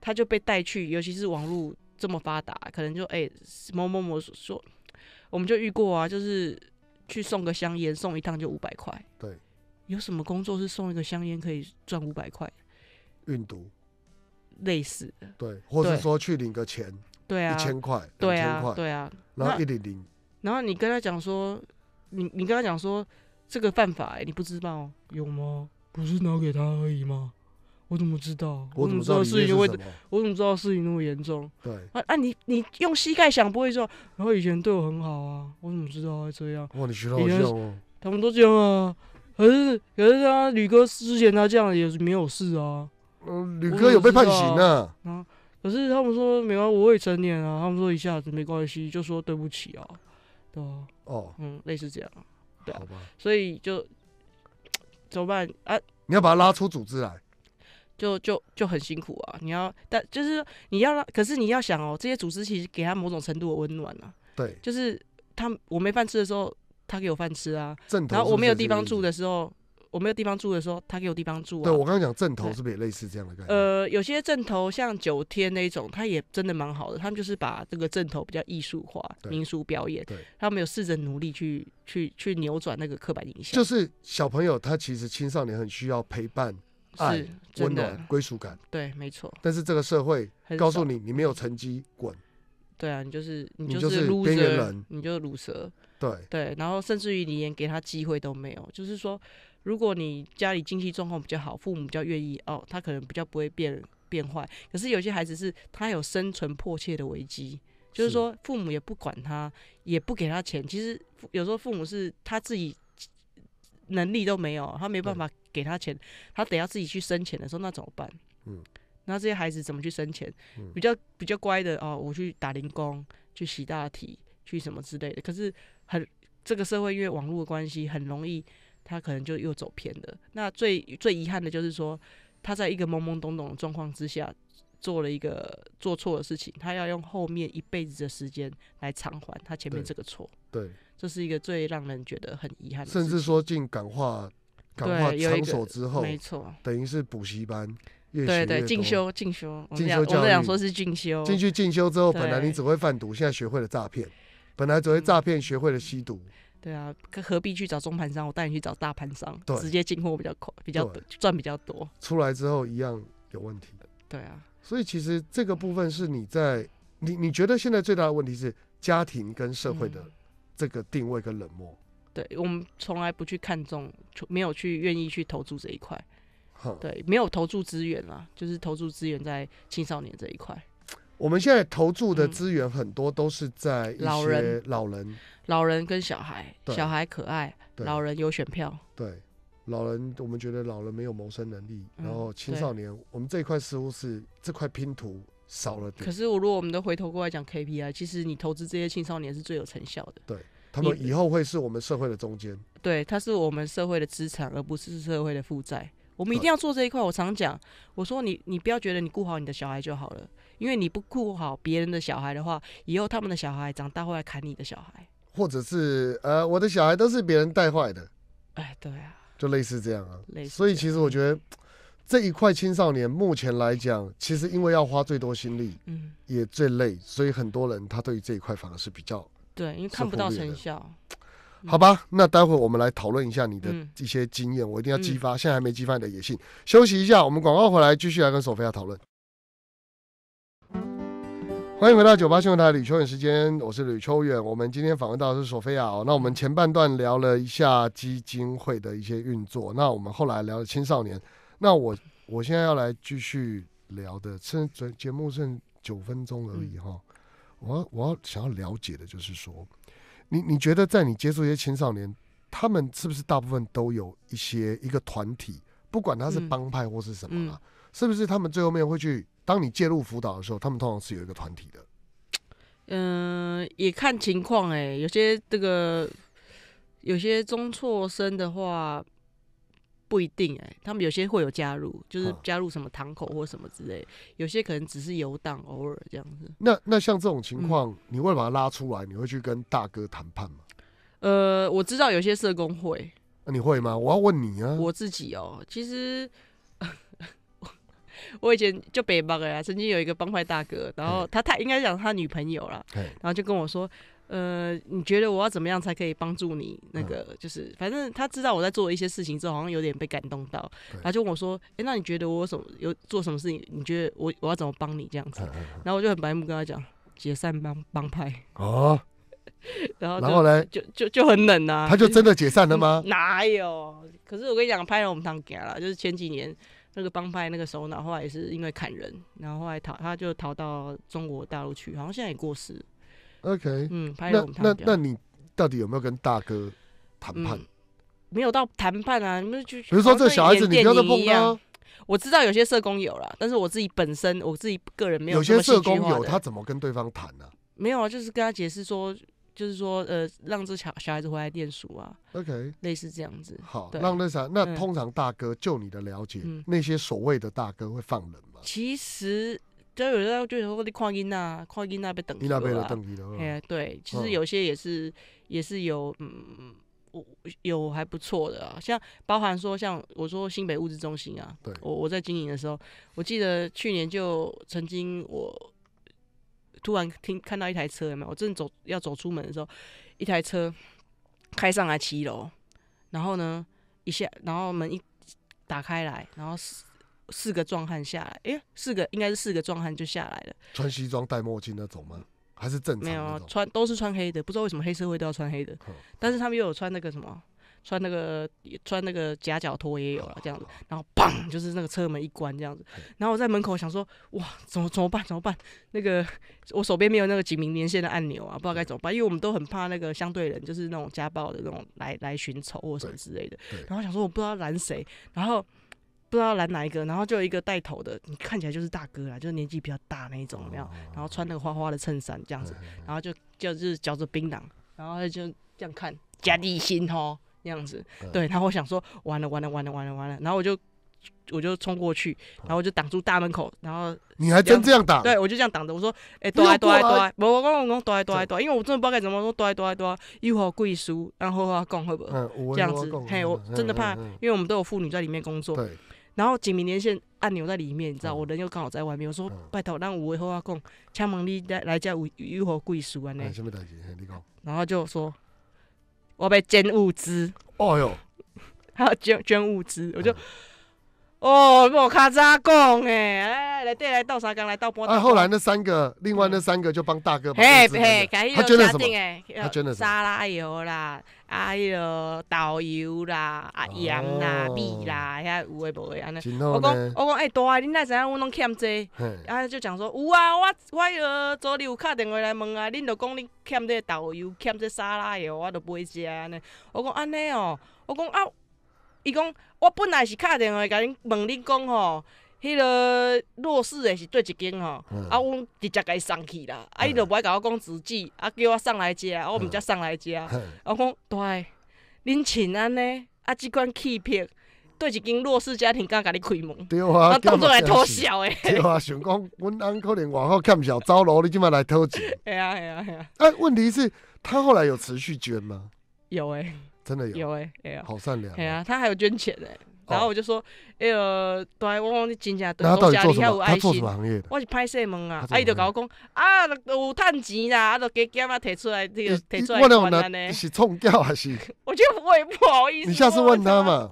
他就被带去，尤其是网络这么发达，可能就哎某某某说，我们就遇过啊，就是。去送个香烟，送一趟就五百块。对，有什么工作是送一个香烟可以赚五百块？运毒类似的。对，或是说去领个钱。对啊。一千块，对啊，块，对啊。然后一领零。然后你跟他讲说，你你跟他讲说这个犯法你不知道有吗？不是拿给他而已吗？我怎么知道？我怎么知道事情会？我怎么知道事情那么严重？对啊，啊，你你用膝盖想不会说，然后以前对我很好啊，我怎么知道会这样？哇，你学到这样吗？他们都这样啊。可是可是他吕哥之前他这样也是没有事啊。嗯，吕哥有被判刑呢、啊。可是他们说没关系，我未成年啊。他们说一下子没关系，就说对不起啊。对啊，哦，嗯，类似这样。好吧。所以就 [tsk] 怎么办啊？你要把他拉出组织来。就就就很辛苦啊！你要但就是你要让，可是你要想哦，这些组织其实给他某种程度的温暖啊。对，就是他我没饭吃的时候，他给我饭吃啊。然后我没有地方住的时候，我没有地方住的时候，他给我地方住。对我刚刚讲正头是不是也类似这样的概念？呃，有些正头像九天那一种，他也真的蛮好的。他们就是把这个正头比较艺术化、民俗表演，他们有试着努力去去去扭转那个刻板印象。就是小朋友他其实青少年很需要陪伴。爱、温暖、归属感，对，没错。但是这个社会告诉你，你没有成绩，滚。对啊，你就是你就是边缘人，你就是卤蛇。对对，然后甚至于你连给他机会都没有。就是说，如果你家里经济状况比较好，父母比较愿意，哦，他可能比较不会变变坏。可是有些孩子是他有生存迫切的危机，就是说父母也不管他，也不给他钱。其实有时候父母是他自己能力都没有，他没办法。给他钱，他等下自己去生钱的时候，那怎么办？嗯，那这些孩子怎么去生钱？比较比较乖的哦，我去打零工，去洗大体，去什么之类的。可是很这个社会因为网络的关系，很容易他可能就又走偏了。那最最遗憾的就是说，他在一个懵懵懂懂的状况之下，做了一个做错的事情，他要用后面一辈子的时间来偿还他前面这个错。对，这是一个最让人觉得很遗憾。甚至说进感化。港化场所之后，没错，等于是补习班，对对，进修进修，我我只想说是进修。进去进修之后，本来你只会贩毒，现在学会了诈骗；本来只会诈骗，学会了吸毒。对啊，何必去找中盘商？我带你去找大盘商，直接进货比较快，比较赚比较多。出来之后一样有问题。对啊。所以其实这个部分是你在你你觉得现在最大的问题是家庭跟社会的这个定位跟冷漠。对我们从来不去看重，没有去愿意去投注这一块。对，没有投注资源啦，就是投注资源在青少年这一块。我们现在投注的资源很多都是在老人、老人、老人跟小孩，小孩可爱，老人有选票。对，老人我们觉得老人没有谋生能力，然后青少年，我们这一块似乎是这块拼图少了点。可是我如果我们都回头过来讲 KPI，其实你投资这些青少年是最有成效的。对。他们以后会是我们社会的中间，对，他是我们社会的资产，而不是社会的负债。我们一定要做这一块。我常讲，我说你你不要觉得你顾好你的小孩就好了，因为你不顾好别人的小孩的话，以后他们的小孩长大会来砍你的小孩，或者是呃，我的小孩都是别人带坏的，哎，对啊，就类似这样啊。所以其实我觉得这一块青少年目前来讲，其实因为要花最多心力，嗯，也最累，所以很多人他对于这一块反而是比较。对，因为看不到成效。好吧，那待会我们来讨论一下你的一些经验，我一定要激发。现在还没激发你的野性，休息一下。我们广告回来，继续来跟索菲亚讨论。欢迎回到九八新闻台吕秋远时间，我是吕秋远。我们今天访问到的是索菲亚哦。那我们前半段聊了一下基金会的一些运作，那我们后来聊了青少年。那我我现在要来继续聊的，剩节目剩九分钟而已哈。我我要想要了解的就是说，你你觉得在你接触一些青少年，他们是不是大部分都有一些一个团体，不管他是帮派或是什么啦，是不是他们最后面会去当你介入辅导的时候，他们通常是有一个团体的？嗯，也看情况哎，有些这个有些中辍生的话。不一定哎，他们有些会有加入，就是加入什么堂口或什么之类，有些可能只是游荡，偶尔这样子。那那像这种情况，你会把他拉出来，你会去跟大哥谈判吗？呃，我知道有些社工会，你会吗？我要问你啊，我自己哦，其实。[laughs] 我以前就北帮了曾经有一个帮派大哥，然后他他应该讲他女朋友了，然后就跟我说，呃，你觉得我要怎么样才可以帮助你？那个就是，反正他知道我在做一些事情之后，好像有点被感动到，他就问我说，哎，那你觉得我什么有做什么事情？你觉得我我要怎么帮你这样子？然后我就很白目跟他讲，解散帮帮派哦。[laughs] 然后然后呢？就就就很冷呐。他就真的解散了吗？哪有？可是我跟你讲，拍了我们堂给了，就是前几年。那个帮派那个首脑后来也是因为砍人，然后后来逃，他就逃到中国大陆去，好像现在也过世。OK，嗯，拍那那那你到底有没有跟大哥谈判？没有到谈判啊，你们就比如说这小孩子，你跟他碰哥，我知道有些社工有了，但是我自己本身我自己个人没有。有些社工有他怎么跟对方谈呢？没有啊，就是跟他解释说。就是说，呃，让这小小孩子回来念书啊。OK，类似这样子。好，让那啥，那通常大哥，就你的了解，那些所谓的大哥会放人吗？其实就有人就说你矿因啊，矿因啊被等。因啊被等，等了。哎，对，其实有些也是，也是有，嗯，我有还不错的啊。像包含说，像我说新北物资中心啊，对，我我在经营的时候，我记得去年就曾经我。突然听看到一台车，有没有？我正走要走出门的时候，一台车开上来七楼，然后呢一下，然后门一打开来，然后四四个壮汉下来，哎，四个应该是四个壮汉就下来了。穿西装戴墨镜那种吗？还是正？没有，穿都是穿黑的，不知道为什么黑社会都要穿黑的，但是他们又有穿那个什么。穿那个穿那个夹脚拖也有了这样子，然后砰，就是那个车门一关这样子，然后我在门口想说，哇，怎么怎么办怎么办？那个我手边没有那个警民连线的按钮啊，不知道该怎么办，因为我们都很怕那个相对人，就是那种家暴的那种来来寻仇或什么之类的。然后想说我不知道拦谁，然后不知道拦哪一个，然后就有一个带头的，你看起来就是大哥啦，就是年纪比较大那一种，有没有？然后穿那个花花的衬衫这样子，然后就就就是嚼着槟榔，然后就这样看加地心哦。那样子，对，然后想说完了完了完了完了完了，然后我就我就冲过去，然后我就挡住大门口，然后你还真这样挡？对，我就这样挡着，我说哎，躲来躲来躲来，我我我我躲来躲来躲，哎，因为我真的不知道该怎么说躲来躲来躲来，一会贵书，然后和话讲会不会这样子？嘿，我真的怕，因为我们都有妇女在里面工作，然后警民连线按钮在里面，你知道，我人又刚好在外面，我说拜托让五位后他讲，枪门你来来叫五一会贵叔啊？呢，什么代志？你讲。然后就说。我被捐物资，哦呦，[laughs] 还要捐捐物资，我就哦，我卡扎贡哎，来来来，倒沙缸，来倒波。后来那三个，另外那三个就帮大哥把嘿他捐了什么？他捐的沙拉油啦。啊，迄个豆油啦，啊盐啦、米啦，遐有诶无诶，安尼。我讲，我讲，诶，大，恁哪知影？阮拢欠债，啊，就讲说有啊，我我呃，昨日有敲电话来问啊，恁就讲恁欠这豆油、欠这沙拉油，我著袂食安尼。我讲安尼哦，我讲啊，伊讲我本来是敲电话甲恁问恁讲吼。迄个弱势的是对一间吼，啊，阮直接甲伊送去啦，啊，伊就无爱甲我讲自己，啊，叫我送来吃，我毋才送来吃，我讲对，恁亲安呢，啊，即款欺骗对一间弱势家庭，敢甲你开门，对啊，当作来偷笑诶，对啊，想讲，阮安可能往后欠少，走遭你即么来偷钱？会 [laughs] 啊会啊会啊。啊，问题是，他后来有持续捐吗？有诶，真的有，有诶，哎呀，好善良，哎呀，他还有捐钱诶。然后我就说，哎、呃，大讲你真正对我家里还有爱心。我是拍戏门啊，啊伊就跟我讲，啊有趁钱啦，啊就给爸啊，提出来这个提出来还钱嘞。是冲掉还是？[laughs] 我就我也不好意思。你下次问他嘛。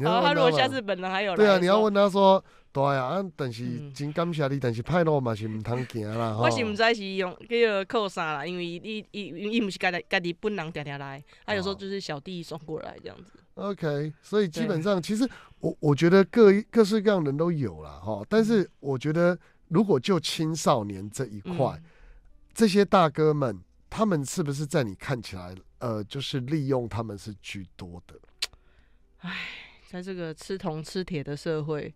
然后他,、如果下次本人还有，对啊，你要问他说，大啊，但是真感谢你，但是拍路嘛是唔通行啦。我是唔知是用叫靠啥啦，因为你、因、因不是家的家的本人定定来，他有时候就是小弟送过来这样子。OK，所以基本上其实我我觉得各各式各样人都有了哈，但是我觉得如果就青少年这一块，这些大哥们他们是不是在你看起来呃就是利用他们是居多的？哎，在这个吃铜吃铁的社会，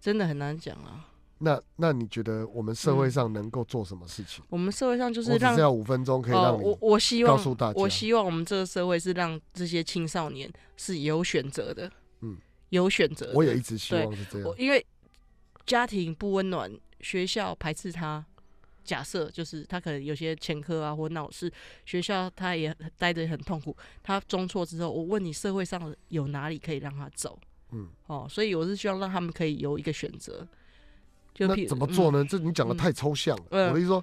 真的很难讲啊。那那你觉得我们社会上能够做什么事情？我们社会上就是让只要五分钟可以让我我希望告诉大家，我希望我们这个社会是让这些青少年是有选择的，嗯，有选择。我也一直希望是这样，因为家庭不温暖，学校排斥他。假设就是他可能有些前科啊，或闹事，学校他也待着很痛苦。他中错之后，我问你社会上有哪里可以让他走？嗯，哦，所以我是希望让他们可以有一个选择。那怎么做呢？这你讲的太抽象了。我的意思说，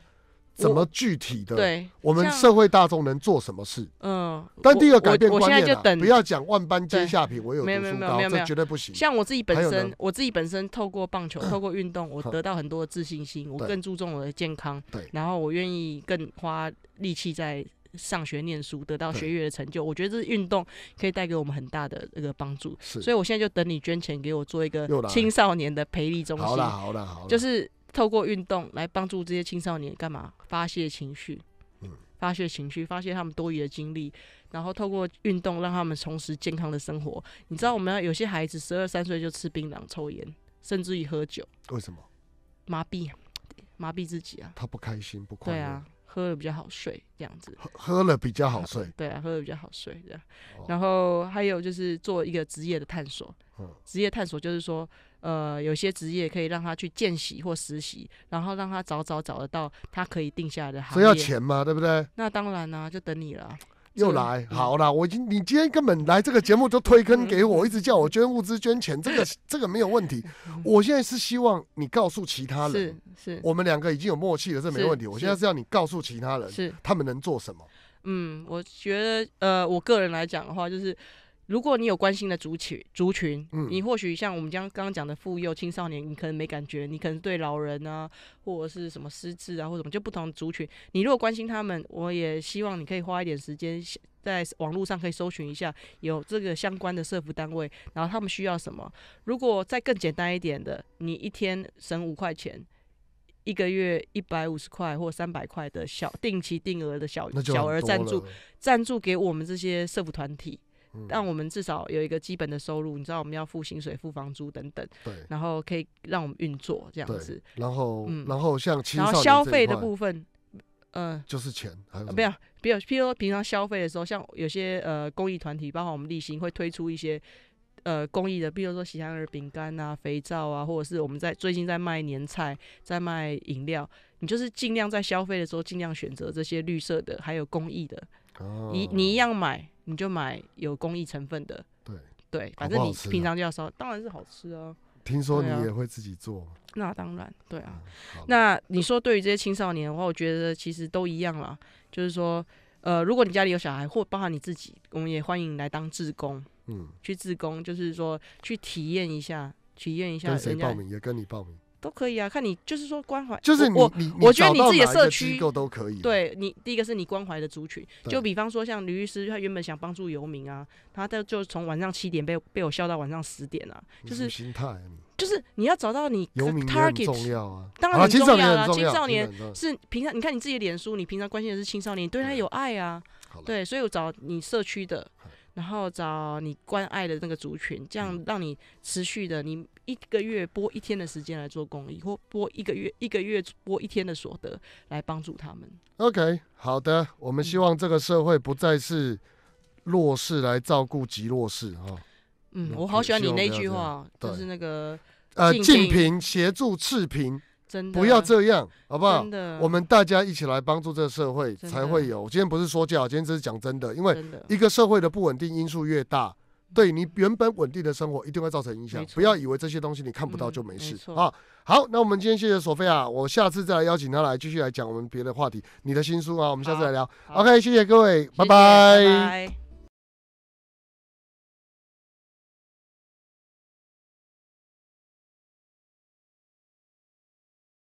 怎么具体的？对，我们社会大众能做什么事？嗯，但第一个改变观念，不要讲万般皆下品，我有读书高，这绝对不行。像我自己本身，我自己本身透过棒球、[clears throat] 透过运动，我得到很多的自信心，我更注重我的健康。对，然后我愿意更花力气在。上学念书得到学业的成就，我觉得这是运动可以带给我们很大的一个帮助。所以我现在就等你捐钱给我做一个青少年的培力中心。好好好就是透过运动来帮助这些青少年干嘛？发泄情绪，嗯，发泄情绪，发泄他们多余的精力，然后透过运动让他们重拾健康的生活。你知道，我们有些孩子十二三岁就吃槟榔、抽烟，甚至于喝酒。为什么？麻痹，麻痹自己啊。他不开心，不快乐。对啊。喝了比较好睡，这样子。喝了比较好睡，[laughs] 对啊，喝了比较好睡这样。然后还有就是做一个职业的探索，职业探索就是说，呃，有些职业可以让他去见习或实习，然后让他早早找得到他可以定下来的行业。这要钱吗？对不对？那当然呢，就等你了。又来好啦，我已经你今天根本来这个节目都推坑给我，一直叫我捐物资、捐钱，这个 [laughs] 这个没有问题。我现在是希望你告诉其他人，是，我们两个已经有默契了，这没问题。我现在是要你告诉其他人，是他们能做什么？嗯，我觉得呃，我个人来讲的话，就是。如果你有关心的族群族群，你或许像我们将刚刚讲的妇幼、青少年，你可能没感觉，你可能对老人啊，或者是什么失智啊，或者什么就不同族群。你如果关心他们，我也希望你可以花一点时间，在网络上可以搜寻一下有这个相关的社福单位，然后他们需要什么。如果再更简单一点的，你一天省五块钱，一个月一百五十块或三百块的小定期定额的小小额赞助，赞助给我们这些社福团体。但我们至少有一个基本的收入，你知道我们要付薪水、付房租等等，对，然后可以让我们运作这样子。然后，嗯，然后像然后消费的部分，呃，就是钱，还有、没不要，比如譬说平常消费的时候，像有些呃公益团体，包括我们立行会推出一些呃公益的，比如说喜憨儿饼干啊、肥皂啊，或者是我们在最近在卖年菜、在卖饮料，你就是尽量在消费的时候尽量选择这些绿色的还有公益的，哦，你你一样买。你就买有工艺成分的，对对，反正你平常就要烧，当然是好吃啊。听说你也会自己做，那当然，对啊。那你说对于这些青少年的话，我觉得其实都一样啦。就是说，呃，如果你家里有小孩或包含你自己，我们也欢迎来当志工，嗯，去自工就是说去体验一下，体验一下。跟谁报名？也跟你报名。都可以啊，看你就是说关怀，就是我，我我觉得你自己的社区都可以。对你第一个是你关怀的族群，就比方说像吕律师，他原本想帮助游民啊，他的就从晚上七点被被我笑到晚上十点啊，就是心态，就是你要找到你 t a r 重要啊，当然很重要啊，青少年是平常你看你自己的脸书，你平常关心的是青少年，对他有爱啊，对，所以我找你社区的。然后找你关爱的那个族群，这样让你持续的，你一个月播一天的时间来做公益，或播一个月一个月播一天的所得来帮助他们。OK，好的，我们希望这个社会不再是弱势来照顾极弱势哈。嗯，我好喜欢你那句话，就是那个呃，近贫协助赤贫。不要这样，好不好？我们大家一起来帮助这个社会，才会有。今天不是说教，今天只是讲真的。因为一个社会的不稳定因素越大，对你原本稳定的生活一定会造成影响。不要以为这些东西你看不到就没事啊。好，那我们今天谢谢索菲亚，我下次再来邀请她来继续来讲我们别的话题。你的新书啊，我们下次来聊。OK，谢谢各位，拜拜。